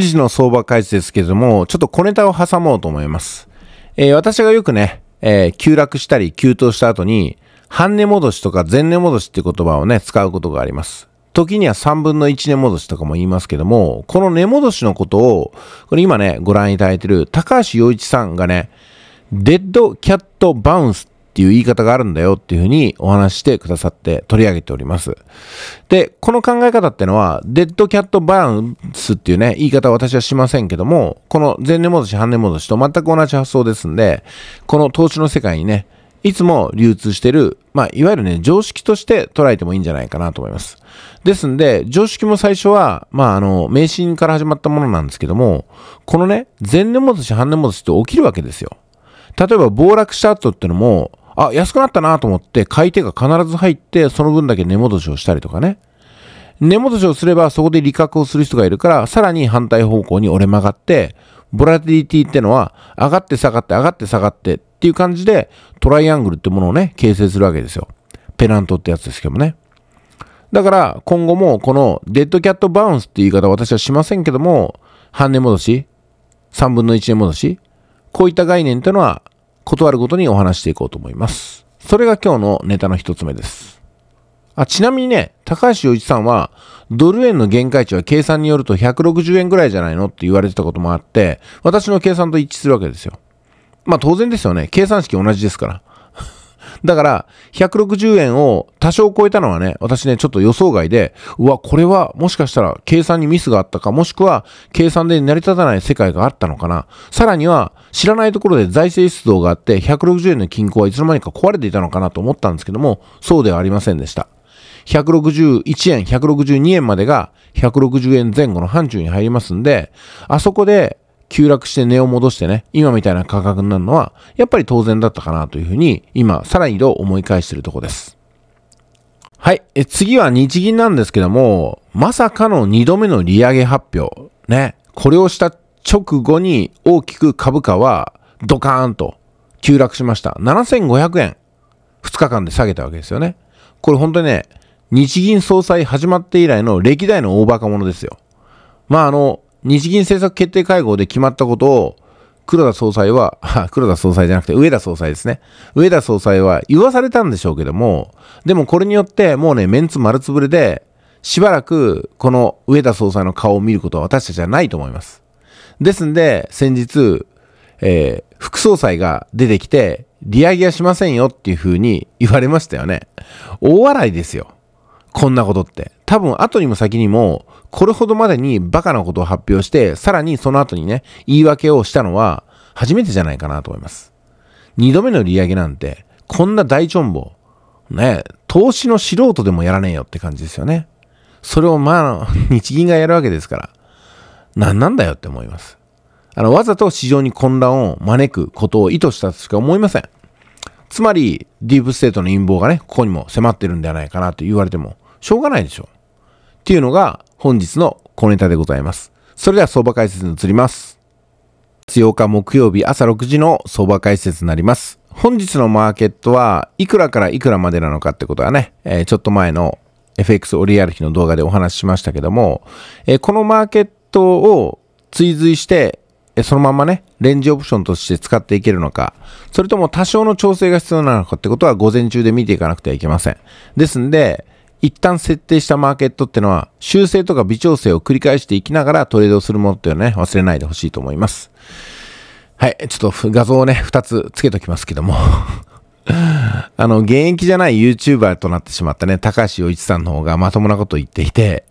日の相場解説ですけども、ちょっと小ネタを挟もうと思います。えー、私がよくね、えー、急落したり急騰した後に、半値戻しとか前値戻しって言葉をね、使うことがあります。時には3分の1値戻しとかも言いますけども、この値戻しのことを、これ今ね、ご覧いただいている高橋洋一さんがね、デッドキャットバウンスっていう言い方があるんだよっていうふうにお話してくださって取り上げております。で、この考え方ってのは、デッドキャットバランスっていうね、言い方は私はしませんけども、この前年戻し、半年戻しと全く同じ発想ですんで、この投資の世界にね、いつも流通してる、まあ、いわゆるね、常識として捉えてもいいんじゃないかなと思います。ですんで、常識も最初は、まあ、あの、迷信から始まったものなんですけども、このね、前年戻し、半年戻しって起きるわけですよ。例えば、暴落した後ってのも、あ、安くなったなと思って買い手が必ず入って、その分だけ根戻しをしたりとかね。根戻しをすればそこで利確をする人がいるから、さらに反対方向に折れ曲がって、ボラティリティってのは上がって下がって上がって下がってっていう感じでトライアングルってものをね、形成するわけですよ。ペナントってやつですけどもね。だから今後もこのデッドキャットバウンスって言い方は私はしませんけども、半値戻し、3分の1年戻し、こういった概念ってのは断るごとにお話していこうと思います。それが今日のネタの一つ目です。あ、ちなみにね、高橋洋一さんは、ドル円の限界値は計算によると160円ぐらいじゃないのって言われてたこともあって、私の計算と一致するわけですよ。まあ当然ですよね。計算式同じですから。だから、160円を多少超えたのはね、私ね、ちょっと予想外で、うわ、これはもしかしたら計算にミスがあったか、もしくは計算で成り立たない世界があったのかな。さらには、知らないところで財政出動があって、160円の均衡はいつの間にか壊れていたのかなと思ったんですけども、そうではありませんでした。161円、162円までが160円前後の範疇に入りますんで、あそこで急落して値を戻してね、今みたいな価格になるのは、やっぱり当然だったかなというふうに、今、さらにう思い返しているところです。はい。え、次は日銀なんですけども、まさかの2度目の利上げ発表。ね。これをした直後に大きく株価はドカーンと急落しました。7500円。2日間で下げたわけですよね。これ本当にね、日銀総裁始まって以来の歴代の大バカ者ですよ。まああの、日銀政策決定会合で決まったことを、黒田総裁は、黒田総裁じゃなくて上田総裁ですね。上田総裁は言わされたんでしょうけども、でもこれによってもうね、メンツ丸つぶれで、しばらくこの上田総裁の顔を見ることは私たちはないと思います。ですんで、先日、えー、副総裁が出てきて、利上げはしませんよっていうふうに言われましたよね。大笑いですよ。こんなことって。多分後にも先にも、これほどまでにバカなことを発表して、さらにその後にね、言い訳をしたのは初めてじゃないかなと思います。二度目の利上げなんて、こんな大チョンボ、ね、投資の素人でもやらねえよって感じですよね。それをまあ、日銀がやるわけですから、何なんだよって思います。あの、わざと市場に混乱を招くことを意図したとしか思いません。つまり、ディープステートの陰謀がね、ここにも迫ってるんではないかなと言われても、しょうがないでしょ。っていうのが、本日の小ネタでございます。それでは相場解説に移ります。8日木曜日朝6時の相場解説になります。本日のマーケットはいくらからいくらまでなのかってことはね、えー、ちょっと前の FX オリアル日の動画でお話ししましたけども、えー、このマーケットを追随してそのままね、レンジオプションとして使っていけるのか、それとも多少の調整が必要なのかってことは午前中で見ていかなくてはいけません。ですんで、一旦設定したマーケットってのは、修正とか微調整を繰り返していきながらトレードするものっていうのはね、忘れないでほしいと思います。はい、ちょっと画像をね、2つつけときますけどもあの、現役じゃない YouTuber となってしまったね、高橋洋一さんの方がまともなこと言っていて、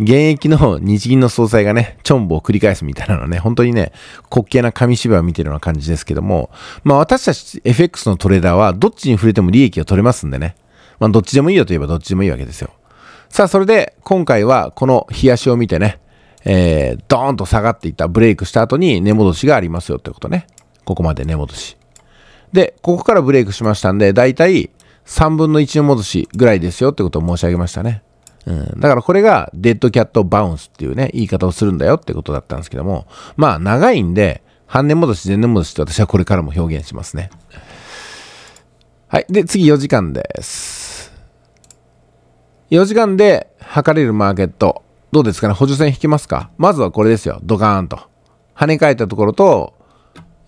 現役の日銀の総裁がね、チョンボを繰り返すみたいなのね、本当にね、滑稽な紙芝居を見てるような感じですけども、まあ私たち FX のトレーダーはどっちに触れても利益を取れますんでね、まあどっちでもいいよといえばどっちでもいいわけですよ。さあ、それで今回はこの冷やしを見てね、えー、ドーンと下がっていったブレイクした後に根戻しがありますよってことね。ここまで根戻し。で、ここからブレイクしましたんで、だいたい3分の1の戻しぐらいですよってことを申し上げましたね。うん、だからこれがデッドキャットバウンスっていうね、言い方をするんだよってことだったんですけども、まあ長いんで、半年戻し、前年戻しって私はこれからも表現しますね。はい。で、次4時間です。4時間で測れるマーケット、どうですかね補助線引きますかまずはこれですよ。ドカーンと。跳ね返ったところと、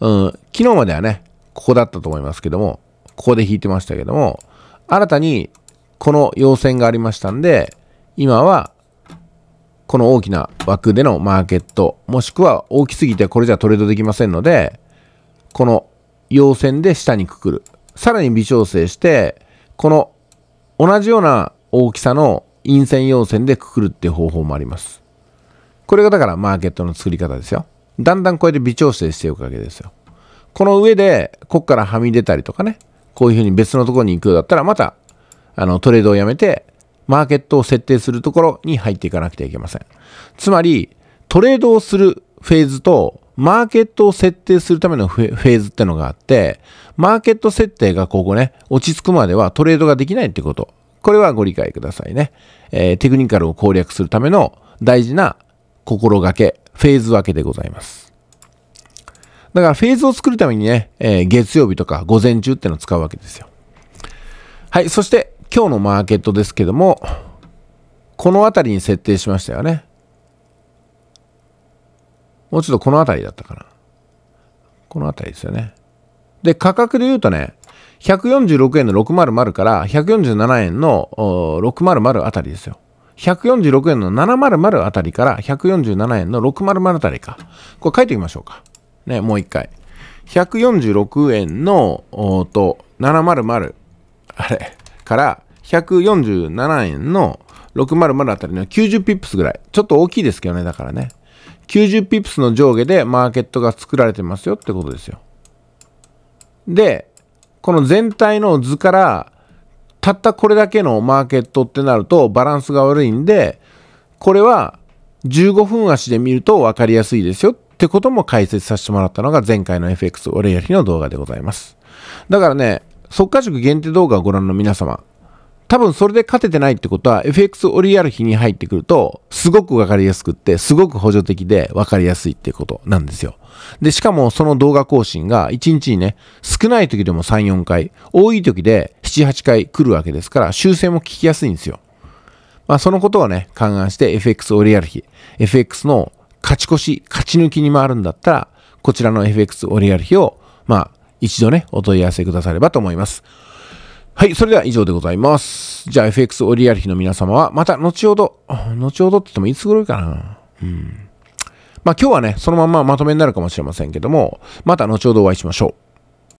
うん、昨日まではね、ここだったと思いますけども、ここで引いてましたけども、新たにこの要線がありましたんで、今はこの大きな枠でのマーケット、もしくは大きすぎてこれじゃトレードできませんので、この要線で下にくくる。さらに微調整して、この同じような大きさの陰線要線でくくるっていう方法もあります。これがだからマーケットの作り方ですよ。だんだんこうやって微調整していくわけですよ。この上で、こっからはみ出たりとかね、こういうふうに別のところに行くようだったら、また、あの、トレードをやめて、マーケットを設定するところに入っていかなくてはいけません。つまり、トレードをするフェーズと、マーケットを設定するためのフェーズってのがあって、マーケット設定がここね、落ち着くまではトレードができないってこと。これはご理解くださいね。えー、テクニカルを攻略するための大事な心がけ、フェーズ分けでございます。だからフェーズを作るためにね、えー、月曜日とか午前中ってのを使うわけですよ。はい、そして今日のマーケットですけども、この辺りに設定しましたよね。もうちょっとこの辺りだったかな。この辺りですよね。で、価格で言うとね、146円の600から147円の600あたりですよ。146円の700あたりから147円の600あたりか。これ書いておきましょうか。ね、もう一回。146円の、おと、700、あれ、から、147円の600あたりの90ピップスぐらい。ちょっと大きいですけどね、だからね。90ピップスの上下でマーケットが作られてますよってことですよ。で、この全体の図から、たったこれだけのマーケットってなるとバランスが悪いんで、これは15分足で見ると分かりやすいですよってことも解説させてもらったのが前回の FX 折り合りの動画でございます。だからね、速稼塾限定動画をご覧の皆様、多分それで勝ててないってことは FX オリアル日に入ってくるとすごくわかりやすくってすごく補助的でわかりやすいってことなんですよ。で、しかもその動画更新が1日にね、少ない時でも3、4回、多い時で7、8回来るわけですから修正も聞きやすいんですよ。まあそのことをね、勘案して FX オリアル日、FX の勝ち越し、勝ち抜きに回るんだったら、こちらの FX オリアル日を、まあ、一度ね、お問い合わせくださればと思います。はい、それでは以上でございます。じゃあ FX オリアル日の皆様は、また後ほど、後ほどって言ってもいつ頃かな。うん。まあ今日はね、そのまままとめになるかもしれませんけども、また後ほどお会いしましょう。